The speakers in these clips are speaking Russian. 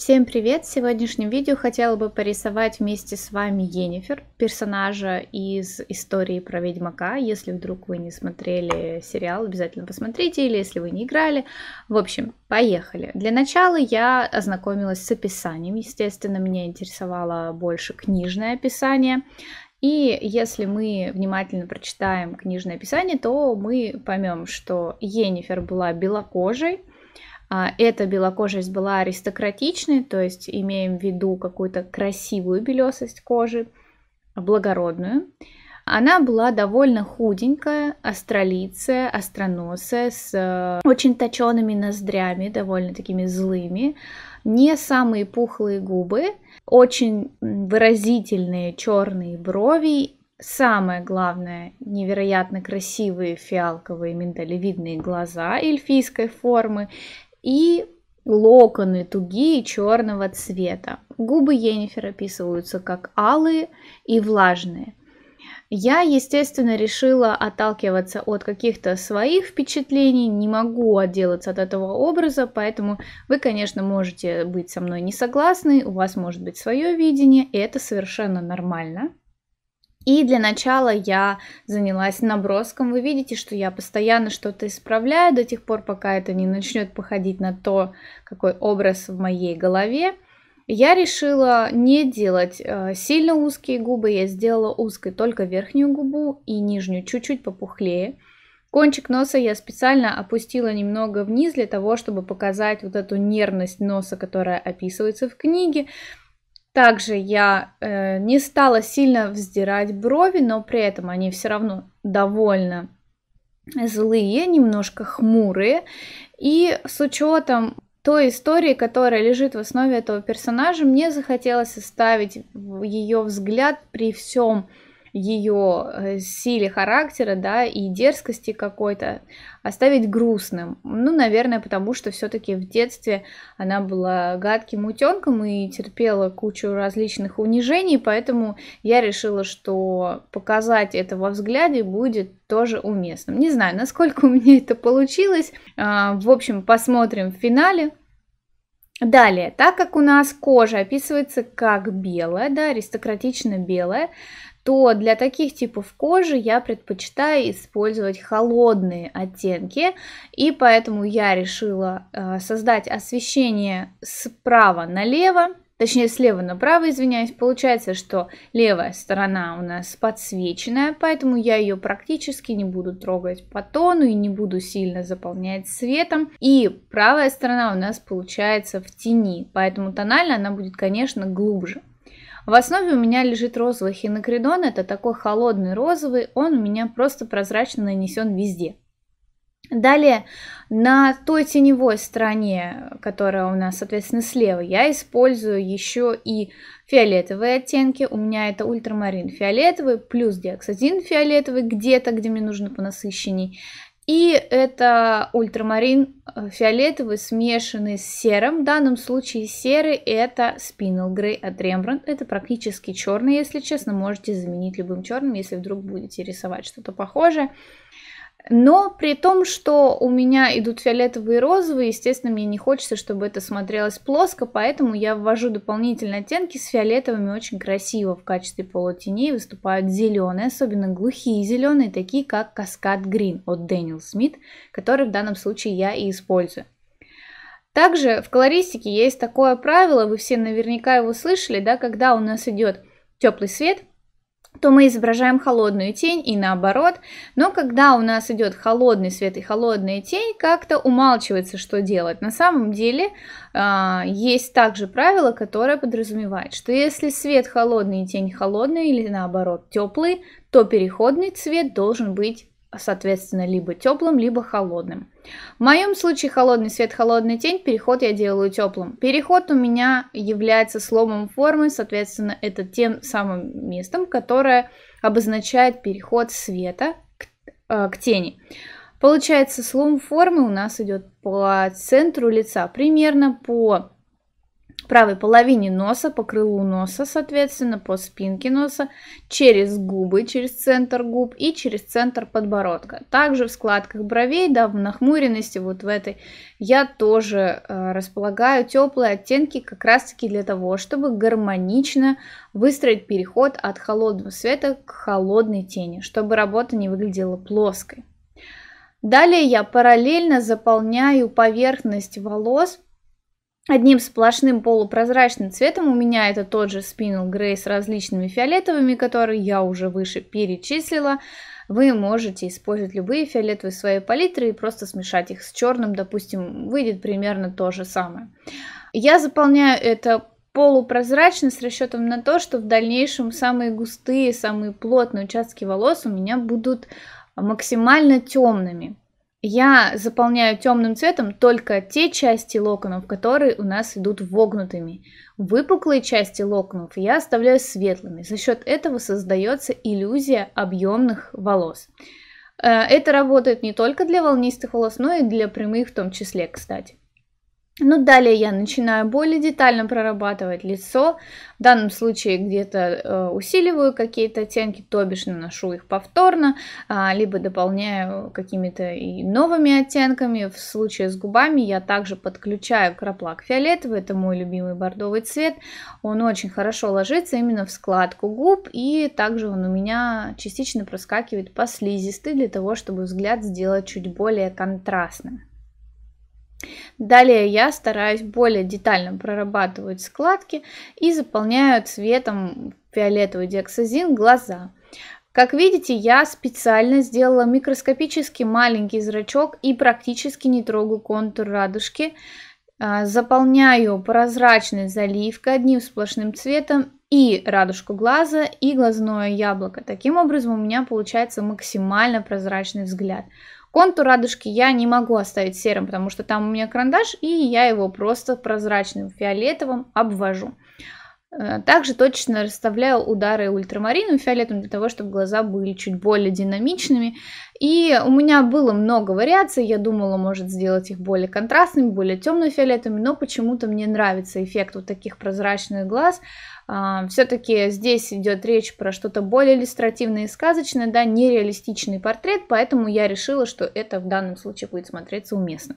Всем привет! В сегодняшнем видео хотела бы порисовать вместе с вами Енифер, персонажа из истории про Ведьмака. Если вдруг вы не смотрели сериал, обязательно посмотрите, или если вы не играли. В общем, поехали. Для начала я ознакомилась с описанием. Естественно, меня интересовало больше книжное описание. И если мы внимательно прочитаем книжное описание, то мы поймем, что Енифер была белокожей, а, эта белокожесть была аристократичной, то есть имеем в виду какую-то красивую белесость кожи, благородную. Она была довольно худенькая, астролицая, остроносая, с э, очень точеными ноздрями, довольно такими злыми, не самые пухлые губы, очень выразительные черные брови самое главное, невероятно красивые фиалковые миндалевидные глаза эльфийской формы и локоны тугие черного цвета. Губы Енифер описываются как алые и влажные. Я, естественно, решила отталкиваться от каких-то своих впечатлений, не могу отделаться от этого образа, поэтому вы, конечно, можете быть со мной не согласны, у вас может быть свое видение, и это совершенно нормально. И для начала я занялась наброском. Вы видите, что я постоянно что-то исправляю до тех пор, пока это не начнет походить на то, какой образ в моей голове. Я решила не делать э, сильно узкие губы, я сделала узкой только верхнюю губу и нижнюю чуть-чуть попухлее. Кончик носа я специально опустила немного вниз для того, чтобы показать вот эту нервность носа, которая описывается в книге. Также я э, не стала сильно вздирать брови, но при этом они все равно довольно злые, немножко хмурые. И с учетом той истории, которая лежит в основе этого персонажа, мне захотелось оставить ее взгляд при всем ее э, силе характера, да, и дерзкости какой-то, оставить грустным. Ну, наверное, потому что все-таки в детстве она была гадким утенком и терпела кучу различных унижений, поэтому я решила, что показать это во взгляде будет тоже уместным. Не знаю, насколько у меня это получилось. А, в общем, посмотрим в финале. Далее, так как у нас кожа описывается как белая, да, аристократично белая, то для таких типов кожи я предпочитаю использовать холодные оттенки, и поэтому я решила э, создать освещение справа налево, точнее слева направо, извиняюсь, получается, что левая сторона у нас подсвеченная, поэтому я ее практически не буду трогать по тону и не буду сильно заполнять светом. И правая сторона у нас получается в тени, поэтому тонально она будет, конечно, глубже. В основе у меня лежит розовый хинокридон, это такой холодный розовый, он у меня просто прозрачно нанесен везде. Далее, на той теневой стороне, которая у нас, соответственно, слева, я использую еще и фиолетовые оттенки. У меня это ультрамарин фиолетовый плюс диоксидин фиолетовый где-то, где мне нужно по насыщенней. И это ультрамарин э, фиолетовый, смешанный с серым. В данном случае серый это Spinel Grey от Rembrandt. Это практически черный, если честно. Можете заменить любым черным, если вдруг будете рисовать что-то похожее. Но при том, что у меня идут фиолетовые и розовые, естественно, мне не хочется, чтобы это смотрелось плоско, поэтому я ввожу дополнительные оттенки с фиолетовыми очень красиво в качестве полутеней. Выступают зеленые, особенно глухие зеленые, такие как Каскад Грин от Дэниел Смит, который в данном случае я и использую. Также в колористике есть такое правило, вы все наверняка его слышали, да, когда у нас идет теплый свет – то мы изображаем холодную тень и наоборот. Но когда у нас идет холодный свет и холодная тень, как-то умалчивается, что делать. На самом деле а, есть также правило, которое подразумевает, что если свет холодный и тень холодная или наоборот теплый, то переходный цвет должен быть соответственно, либо теплым, либо холодным. В моем случае холодный свет, холодный тень, переход я делаю теплым. Переход у меня является сломом формы, соответственно, это тем самым местом, которое обозначает переход света к, э, к тени. Получается, слом формы у нас идет по центру лица, примерно по правой половине носа, по крылу носа, соответственно, по спинке носа, через губы, через центр губ и через центр подбородка. Также в складках бровей, да, в нахмуренности вот в этой я тоже э, располагаю теплые оттенки как раз-таки для того, чтобы гармонично выстроить переход от холодного света к холодной тени, чтобы работа не выглядела плоской. Далее я параллельно заполняю поверхность волос одним сплошным полупрозрачным цветом. У меня это тот же Spinel Grey с различными фиолетовыми, которые я уже выше перечислила. Вы можете использовать любые фиолетовые свои палитры и просто смешать их с черным, допустим, выйдет примерно то же самое. Я заполняю это полупрозрачно с расчетом на то, что в дальнейшем самые густые, самые плотные участки волос у меня будут максимально темными. Я заполняю темным цветом только те части локонов, которые у нас идут вогнутыми. Выпуклые части локонов я оставляю светлыми. За счет этого создается иллюзия объемных волос. Э, это работает не только для волнистых волос, но и для прямых в том числе, кстати. Ну, далее я начинаю более детально прорабатывать лицо. В данном случае где-то э, усиливаю какие-то оттенки, то бишь наношу их повторно, а, либо дополняю какими-то и новыми оттенками. В случае с губами я также подключаю краплак фиолетовый, это мой любимый бордовый цвет. Он очень хорошо ложится именно в складку губ, и также он у меня частично проскакивает по слизистой, для того, чтобы взгляд сделать чуть более контрастным. Далее я стараюсь более детально прорабатывать складки и заполняю цветом фиолетовый диоксазин глаза. Как видите, я специально сделала микроскопически маленький зрачок и практически не трогаю контур радужки. А, заполняю прозрачной заливкой одним сплошным цветом и радужку глаза, и глазное яблоко. Таким образом у меня получается максимально прозрачный взгляд. Контур радужки я не могу оставить серым, потому что там у меня карандаш, и я его просто прозрачным фиолетовым обвожу. Э, также точно расставляю удары ультрамарином фиолетом для того, чтобы глаза были чуть более динамичными. И у меня было много вариаций, я думала, может сделать их более контрастными, более темно-фиолетовыми, но почему-то мне нравится эффект вот таких прозрачных глаз, а, Все-таки здесь идет речь про что-то более иллюстративное и сказочное, да, нереалистичный портрет, поэтому я решила, что это в данном случае будет смотреться уместно.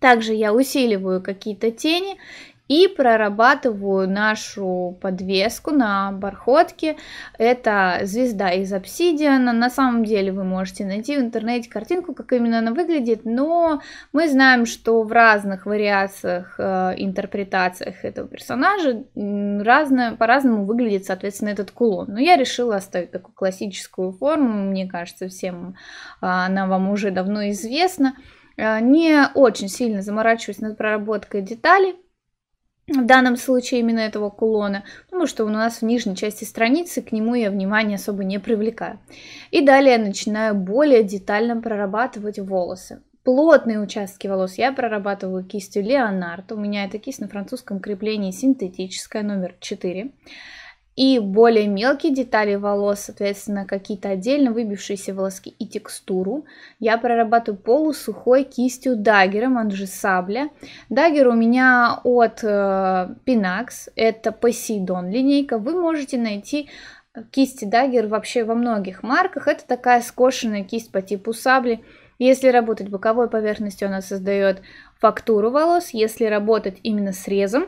Также я усиливаю какие-то тени и прорабатываю нашу подвеску на бархотке. Это звезда из обсидиана. На самом деле вы можете найти в интернете картинку, как именно она выглядит, но мы знаем, что в разных вариациях, э, интерпретациях этого персонажа разное, по-разному выглядит, соответственно, этот кулон. Но я решила оставить такую классическую форму. Мне кажется, всем э, она вам уже давно известна. Э, не очень сильно заморачиваюсь над проработкой деталей в данном случае именно этого кулона, потому что он у нас в нижней части страницы, к нему я внимание особо не привлекаю. И далее начинаю более детально прорабатывать волосы. Плотные участки волос я прорабатываю кистью Леонард. У меня эта кисть на французском креплении синтетическая, номер 4. И более мелкие детали волос, соответственно, какие-то отдельно выбившиеся волоски и текстуру. Я прорабатываю полусухой кистью даггером, он же сабля. Даггер у меня от э, Pinax, это Poseidon линейка. Вы можете найти э, кисти даггер вообще во многих марках. Это такая скошенная кисть по типу сабли. Если работать боковой поверхностью, она создает фактуру волос. Если работать именно срезом,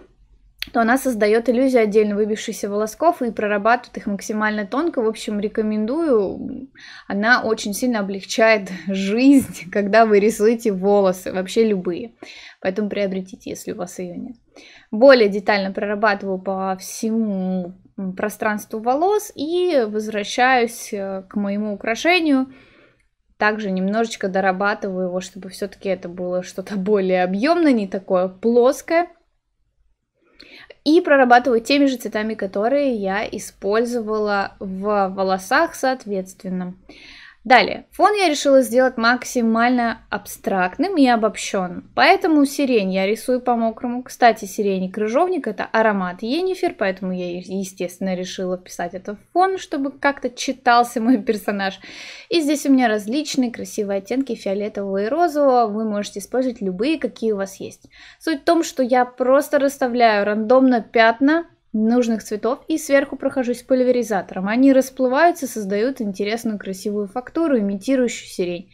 то она создает иллюзию отдельно выбившихся волосков и прорабатывает их максимально тонко. В общем, рекомендую. Она очень сильно облегчает жизнь, когда вы рисуете волосы, вообще любые. Поэтому приобретите, если у вас ее нет. Более детально прорабатываю по всему пространству волос и возвращаюсь э, к моему украшению. Также немножечко дорабатываю его, чтобы все-таки это было что-то более объемное, не такое плоское и прорабатываю теми же цветами, которые я использовала в волосах соответственно. Далее, фон я решила сделать максимально абстрактным и обобщенным, поэтому сирень я рисую по-мокрому. Кстати, сирень и крыжовник это аромат енифер, поэтому я, естественно, решила вписать это в фон, чтобы как-то читался мой персонаж. И здесь у меня различные красивые оттенки фиолетового и розового, вы можете использовать любые, какие у вас есть. Суть в том, что я просто расставляю рандомно пятна нужных цветов и сверху прохожусь пульверизатором. Они расплываются, создают интересную красивую фактуру, имитирующую сирень.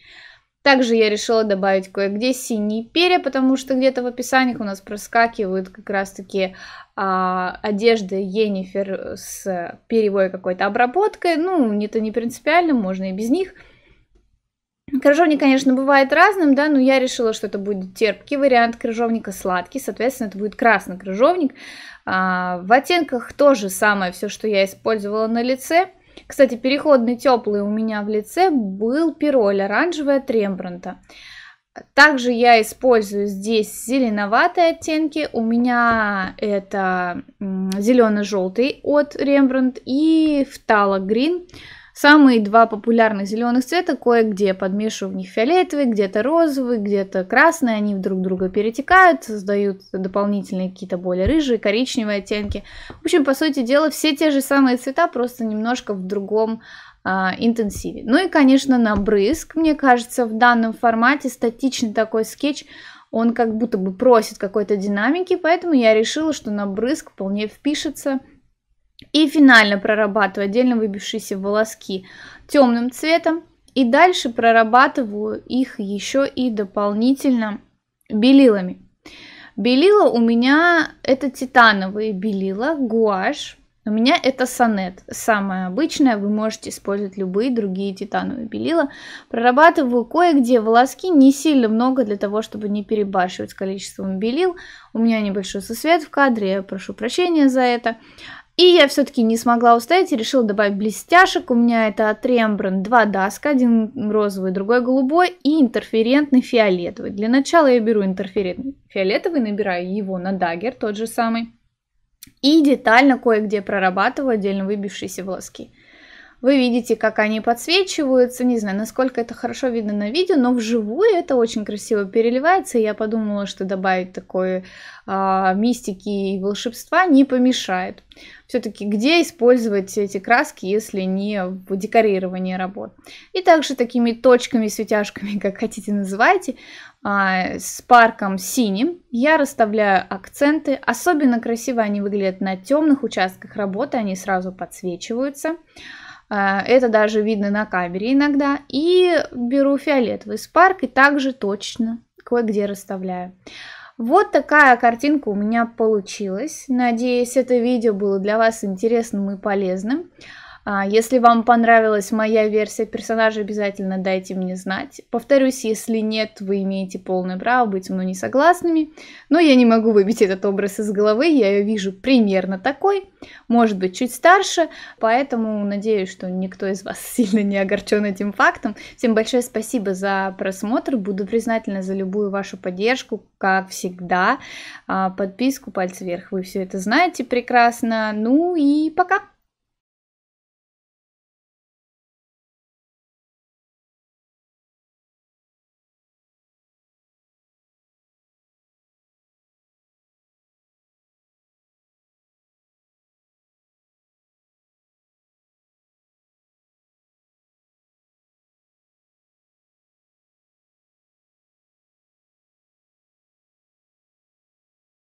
Также я решила добавить кое-где синие перья, потому что где-то в описаниях у нас проскакивают как раз-таки а, одежды Енифер с перьевой какой-то обработкой. Ну, это не принципиально, можно и без них. Крыжовник, конечно, бывает разным, да, но я решила, что это будет терпкий вариант крыжовника, сладкий, соответственно, это будет красный крыжовник. А, в оттенках то же самое, все, что я использовала на лице. Кстати, переходный теплый у меня в лице был пироль, оранжевый от Рембрандта. Также я использую здесь зеленоватые оттенки. У меня это зелено-желтый от Рембрандт и фтала грин Самые два популярных зеленых цвета, кое-где подмешиваю в них фиолетовый, где-то розовый, где-то красный, они друг друга перетекают, создают дополнительные какие-то более рыжие, коричневые оттенки. В общем, по сути дела, все те же самые цвета, просто немножко в другом а, интенсиве. Ну и, конечно, на брызг, мне кажется, в данном формате статичный такой скетч, он как будто бы просит какой-то динамики, поэтому я решила, что на брызг вполне впишется и финально прорабатываю отдельно выбившиеся волоски темным цветом. И дальше прорабатываю их еще и дополнительно белилами. Белила у меня это титановые белила, гуашь. У меня это сонет, самое обычное, вы можете использовать любые другие титановые белила. Прорабатываю кое-где волоски, не сильно много для того, чтобы не перебарщивать с количеством белил. У меня небольшой сосвет в кадре, я прошу прощения за это. И я все-таки не смогла устоять и решила добавить блестяшек. У меня это от Рембрандт два даска, один розовый, другой голубой и интерферентный фиолетовый. Для начала я беру интерферентный фиолетовый, набираю его на дагер, тот же самый. И детально кое-где прорабатываю отдельно выбившиеся волоски. Вы видите, как они подсвечиваются. Не знаю, насколько это хорошо видно на видео, но вживую это очень красиво переливается. И я подумала, что добавить такой а, мистики и волшебства не помешает. Все-таки где использовать эти краски, если не в декорировании работ? И также такими точками, светяшками, как хотите называйте, а, с парком синим я расставляю акценты. Особенно красиво они выглядят на темных участках работы, они сразу подсвечиваются. Э, это даже видно на камере иногда. И беру фиолетовый спарк и также точно кое-где расставляю. Вот такая картинка у меня получилась. Надеюсь, это видео было для вас интересным и полезным. А, если вам понравилась моя версия персонажа, обязательно дайте мне знать. Повторюсь, если нет, вы имеете полное право быть мной не согласными. Но я не могу выбить этот образ из головы, я ее вижу примерно такой, может быть, чуть старше. Поэтому надеюсь, что никто из вас сильно не огорчен этим фактом. Всем большое спасибо за просмотр. Буду признательна за любую вашу поддержку, как всегда. А, подписку, пальцы вверх, вы все это знаете прекрасно. Ну и пока!